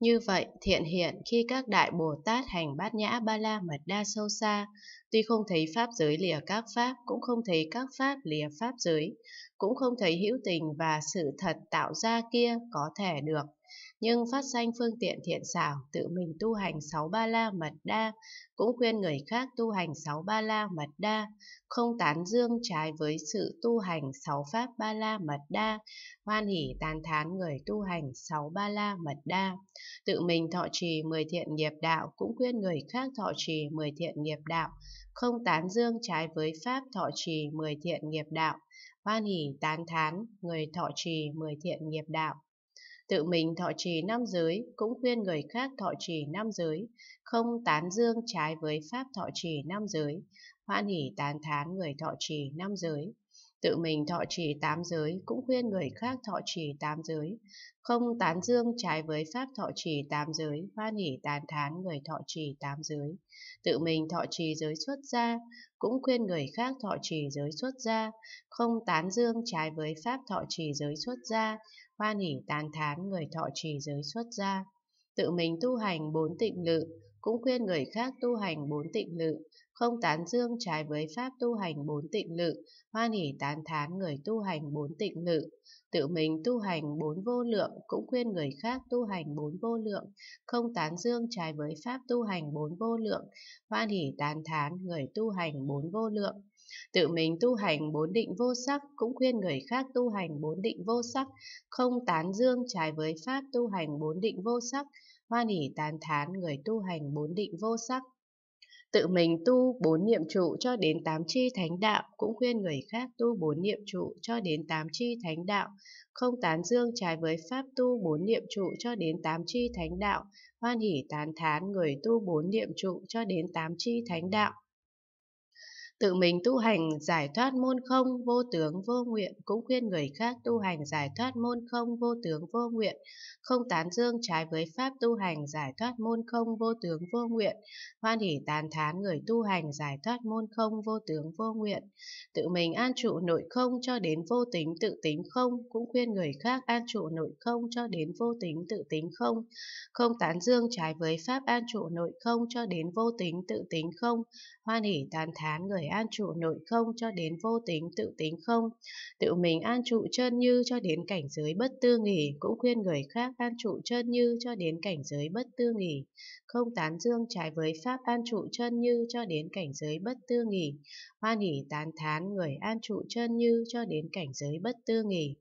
Như vậy, thiện hiện khi các đại Bồ Tát hành bát nhã ba la mật đa sâu xa, tuy không thấy pháp giới lìa các pháp, cũng không thấy các pháp lìa pháp giới, cũng không thấy hữu tình và sự thật tạo ra kia có thể được nhưng phát sanh phương tiện thiện xảo, tự mình tu hành sáu ba la mật đa, cũng khuyên người khác tu hành sáu ba la mật đa, không tán dương trái với sự tu hành sáu pháp ba la mật đa, hoan hỷ tán thán người tu hành sáu ba la mật đa. Tự mình thọ trì mười thiện nghiệp đạo, cũng khuyên người khác thọ trì mười thiện nghiệp đạo, không tán dương trái với pháp thọ trì mười thiện nghiệp đạo, hoan hỷ tán thán người thọ trì mười thiện nghiệp đạo Tự mình thọ trì năm giới cũng khuyên người khác thọ trì năm giới, không tán dương trái với pháp thọ trì năm giới, hoan hỉ tán thán người thọ trì năm giới. Tự mình thọ trì tám giới cũng khuyên người khác thọ trì tám giới, không tán dương trái với pháp thọ trì tám giới, hoan hỉ tán thán người thọ trì tám giới. Tự mình thọ trì giới xuất gia cũng khuyên người khác thọ trì giới xuất gia, không tán dương trái với pháp thọ trì giới xuất gia, hoan hỉ tán thán người thọ trì giới xuất gia. Tự mình tu hành bốn tịnh lự, cũng khuyên người khác tu hành bốn tịnh lự, không tán dương trái với pháp tu hành bốn tịnh lự, hoan hỉ tán thán người tu hành bốn tịnh lự. Tự mình tu hành bốn vô lượng, cũng khuyên người khác tu hành bốn vô lượng, không tán dương trái với pháp tu hành bốn vô lượng, hoan hỉ tán thán người tu hành bốn vô lượng. Tự mình tu hành bốn định vô sắc cũng khuyên người khác tu hành bốn định vô sắc, không tán dương trái với pháp tu hành bốn định vô sắc, hoan hỷ tán thán người tu hành bốn định vô sắc. Tự mình tu bốn niệm trụ cho đến tám chi thánh đạo, cũng khuyên người khác tu bốn niệm trụ cho đến tám chi thánh đạo, không tán dương trái với pháp tu bốn niệm trụ cho đến tám chi thánh đạo, hoan hỷ tán thán người tu bốn niệm trụ cho đến tám chi thánh đạo. Tự mình tu hành giải thoát môn không vô tướng vô nguyện cũng khuyên người khác tu hành giải thoát môn không vô tướng vô nguyện, không tán dương trái với pháp tu hành giải thoát môn không vô tướng vô nguyện, hoan hỉ tán thán người tu hành giải thoát môn không vô tướng vô nguyện. Tự mình an trụ nội không cho đến vô tính tự tính không cũng khuyên người khác an trụ nội không cho đến vô tính tự tính không, không tán dương trái với pháp an trụ nội không cho đến vô tính tự tính không, hoan hỉ tán thán người an trụ nội không cho đến vô tính tự tính không, tự mình an trụ chân như cho đến cảnh giới bất tư nghỉ, cũng khuyên người khác an trụ chân như cho đến cảnh giới bất tư nghỉ, không tán dương trái với pháp an trụ chân như cho đến cảnh giới bất tư nghỉ, hoan hỉ tán thán người an trụ chân như cho đến cảnh giới bất tư nghỉ.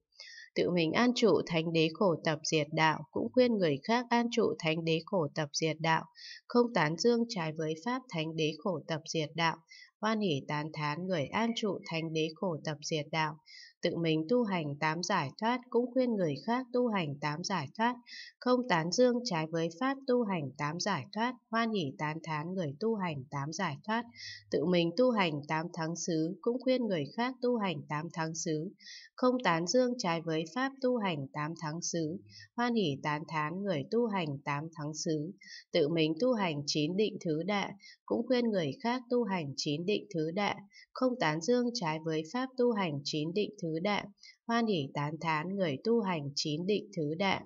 Tự mình an trụ thánh đế khổ tập diệt đạo, cũng khuyên người khác an trụ thánh đế khổ tập diệt đạo, không tán dương trái với pháp thánh đế khổ tập diệt đạo, hoan hỉ tán thán người an trụ thánh đế khổ tập diệt đạo, tự mình tu hành tám giải thoát cũng khuyên người khác tu hành tám giải thoát, không tán dương trái với pháp tu hành tám giải thoát, hoan hỷ tán thán người tu hành tám giải thoát, tự mình tu hành tám tháng xứ cũng khuyên người khác tu hành tám tháng xứ, không tán dương trái với pháp tu hành tám tháng xứ, hoan hỷ tán thán người tu hành tám tháng xứ, tự mình tu hành chín định thứ đạ, cũng khuyên người khác tu hành chín định thứ đạ, không tán dương trái với pháp tu hành chín định thứ thứ đạo, hoan hỷ tán thán người tu hành chín định thứ đạo.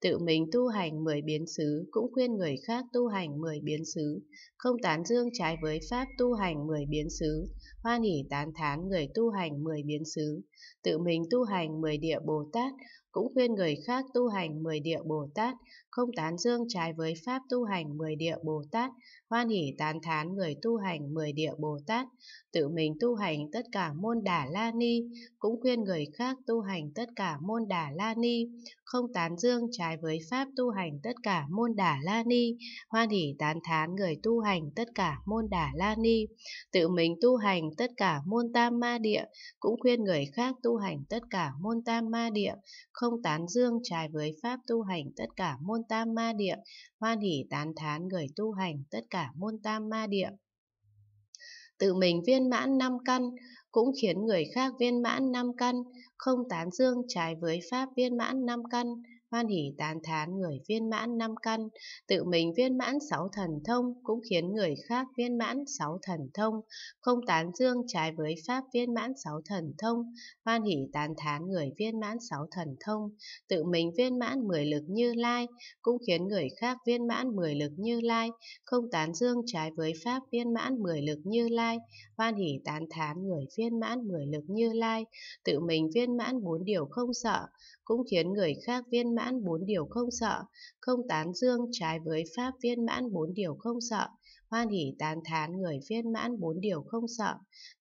Tự mình tu hành mười biến xứ cũng khuyên người khác tu hành mười biến xứ, không tán dương trái với pháp tu hành mười biến xứ, hoan hỷ tán thán người tu hành mười biến xứ. Tự mình tu hành mười địa Bồ Tát, cũng khuyên người khác tu hành mười địa Bồ Tát, không tán dương trái với pháp tu hành mười địa Bồ Tát, hoan hỷ tán thán người tu hành mười địa Bồ Tát, tự mình tu hành tất cả môn đà la ni, cũng khuyên người khác tu hành tất cả môn đà la ni, không tán dương trái với pháp tu hành tất cả môn Đà la ni, hoan hỷ tán thán người tu hành tất cả môn Đà la ni, tự mình tu hành tất cả môn tam ma địa, cũng khuyên người khác tu hành tất cả môn tam ma địa, không tán dương trái với pháp tu hành tất cả môn tam ma địa, hoan hỷ tán thán người tu hành tất cả môn tam ma địa. Tự mình viên mãn năm căn cũng khiến người khác viên mãn năm căn, không tán dương trái với pháp viên mãn năm căn, hoan hỉ tán thán người viên mãn năm căn, tự mình viên mãn sáu thần thông cũng khiến người khác viên mãn sáu thần thông, không tán dương trái với pháp viên mãn sáu thần thông, hoan hỉ tán thán người viên mãn sáu thần thông, tự mình viên mãn mười lực như lai, cũng khiến người khác viên mãn mười lực như lai, không tán dương trái với pháp viên mãn mười lực như lai, hoan hỉ tán thán người viên mãn mười lực như lai, tự mình viên mãn bốn điều không sợ, cũng khiến người khác viên mãn mãn bốn điều không sợ, không tán dương trái với pháp viên mãn bốn điều không sợ, hoan hỷ tán thán người viên mãn bốn điều không sợ.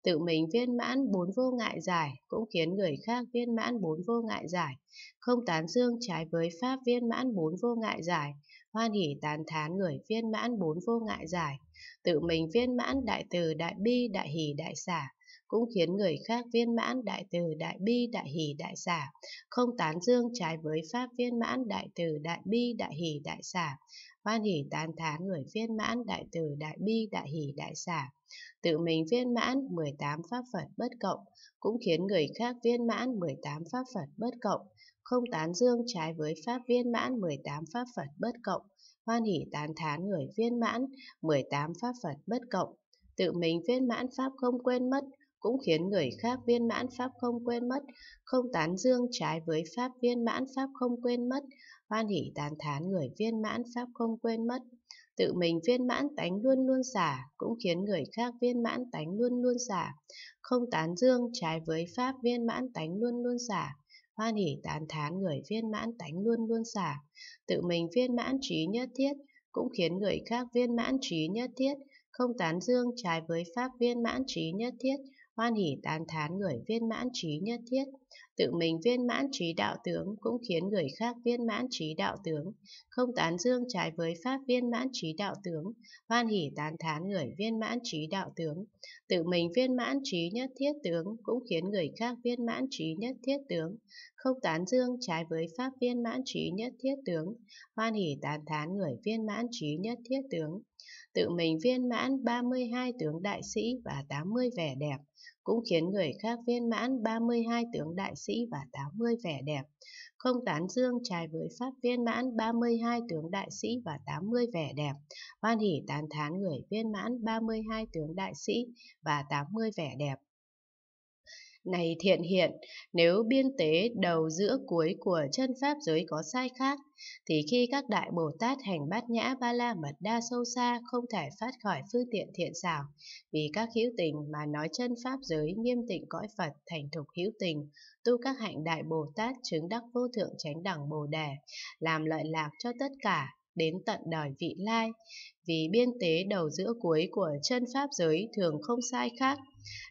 Tự mình viên mãn bốn vô ngại giải cũng khiến người khác viên mãn bốn vô ngại giải, không tán dương trái với pháp viên mãn bốn vô ngại giải, hoan hỷ tán thán người viên mãn bốn vô ngại giải. Tự mình viên mãn đại từ đại bi đại hỷ đại xả, cũng khiến người khác viên mãn đại từ đại bi đại hỷ đại xả, không tán dương trái với pháp viên mãn đại từ đại bi đại hỷ đại xả, hoan hỷ tán thán người viên mãn đại từ đại bi đại hỷ đại xả. Tự mình viên mãn 18 pháp Phật bất cộng, cũng khiến người khác viên mãn 18 pháp Phật bất cộng, không tán dương trái với pháp viên mãn 18 pháp Phật bất cộng, hoan hỷ tán thán người viên mãn 18 pháp Phật bất cộng. Tự mình viên mãn pháp không quên mất, cũng khiến người khác viên mãn pháp không quên mất, không tán dương trái với pháp viên mãn pháp không quên mất, hoan hỷ tán thán người viên mãn pháp không quên mất. Tự mình viên mãn tánh luôn luôn xả cũng khiến người khác viên mãn tánh luôn luôn xả không tán dương trái với pháp viên mãn tánh luôn luôn xả Hoan hỷ tán thán người viên mãn tánh luôn luôn xả tự mình viên mãn trí nhất thiết, cũng khiến người khác viên mãn trí nhất thiết, không tán dương trái với pháp viên mãn trí nhất thiết, hoan hỉ tán thán người viên mãn trí nhất thiết. Tự mình viên mãn trí đạo tướng cũng khiến người khác viên mãn trí đạo tướng, không tán dương trái với pháp viên mãn trí đạo tướng, hoan hỉ tán thán người viên mãn trí đạo tướng. Tự mình viên mãn trí nhất thiết tướng cũng khiến người khác viên mãn trí nhất thiết tướng, không tán dương trái với pháp viên mãn trí nhất thiết tướng, hoan hỉ tán thán người viên mãn trí nhất thiết tướng. Tự mình viên mãn 32 tướng đại sĩ và 80 vẻ đẹp, cũng khiến người khác viên mãn 32 tướng đại sĩ và 80 vẻ đẹp. Không tán dương trái với pháp viên mãn 32 tướng đại sĩ và 80 vẻ đẹp, hoan hỉ tán thán người viên mãn 32 tướng đại sĩ và 80 vẻ đẹp. Này thiện hiện, nếu biên tế đầu giữa cuối của chân pháp giới có sai khác, thì khi các đại Bồ Tát hành bát nhã ba la mật đa sâu xa không thể phát khỏi phương tiện thiện xảo, vì các hữu tình mà nói chân pháp giới nghiêm tịnh cõi Phật thành thục hữu tình, tu các hạnh đại Bồ Tát chứng đắc vô thượng chánh đẳng Bồ Đề, làm lợi lạc cho tất cả, đến tận đời vị lai, vì biên tế đầu giữa cuối của chân pháp giới thường không sai khác,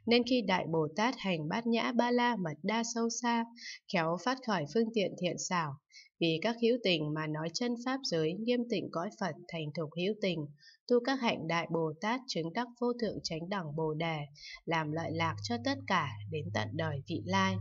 nên khi Đại Bồ Tát hành bát nhã ba la mật đa sâu xa, khéo phát khởi phương tiện thiện xảo, vì các hữu tình mà nói chân pháp giới nghiêm tịnh cõi Phật thành thục hữu tình, tu các hạnh đại Bồ Tát chứng đắc vô thượng chánh đẳng Bồ đề, làm lợi lạc cho tất cả đến tận đời vị lai.